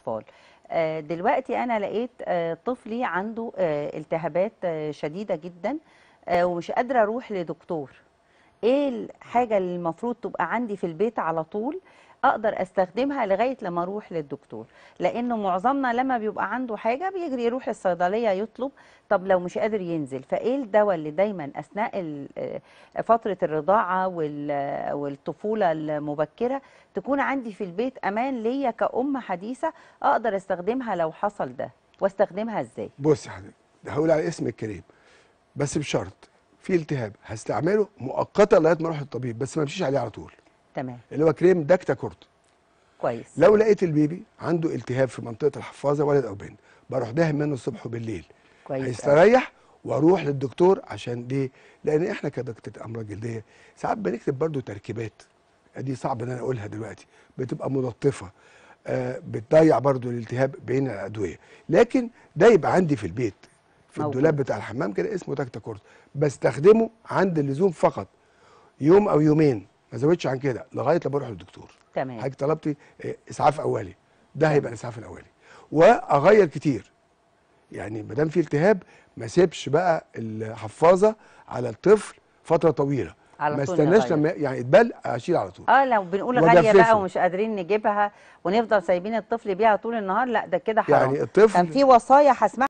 الاطفال آه، دلوقتي انا لقيت آه، طفلي عنده آه، التهابات شديده جدا ومش قادره اروح لدكتور ايه الحاجه اللي المفروض تبقى عندي في البيت على طول اقدر استخدمها لغايه لما اروح للدكتور لانه معظمنا لما بيبقى عنده حاجه بيجري يروح الصيدليه يطلب طب لو مش قادر ينزل فايه الدواء اللي دايما اثناء آه، فتره الرضاعه والطفوله المبكره تكون عندي في البيت امان ليا كأم حديثه اقدر استخدمها لو حصل ده واستخدمها ازاي بصي يا حبيبي هقول على اسم الكريم بس بشرط في التهاب هستعمله مؤقتا لغايه ما اروح للطبيب بس ما امشيش عليه على طول تمام اللي هو كريم كورت كويس لو لقيت البيبي عنده التهاب في منطقه الحفاظه ولد او بنت بروح داهم منه الصبح وبالليل كويس هيستريح واروح للدكتور عشان ليه؟ لان احنا كدكتوره امراض جلديه ساعات بنكتب برضو تركيبات دي صعب ان انا اقولها دلوقتي بتبقى ملطفه آه بتضيع برضو الالتهاب بين الادويه لكن ده يبقى عندي في البيت في الدولاب بتاع الحمام كده اسمه تكتا كورت بستخدمه عند اللزوم فقط يوم او يومين ما زودش عن كده لغايه لما اروح للدكتور تمام حضرتك طلبتي آه، اسعاف اولي ده تمام. هيبقى الاسعاف الاولي واغير كتير يعني ما دام في التهاب ما سيبش بقى الحفاظه على الطفل فتره طويله على ما استناش لما يعني اتبل اشيل على طول اه لو بنقول غاليه بقى ومش قادرين نجيبها ونفضل سايبين الطفل بيها طول النهار لا ده كده حرام يعني الطفل كان في وصايا هسمعها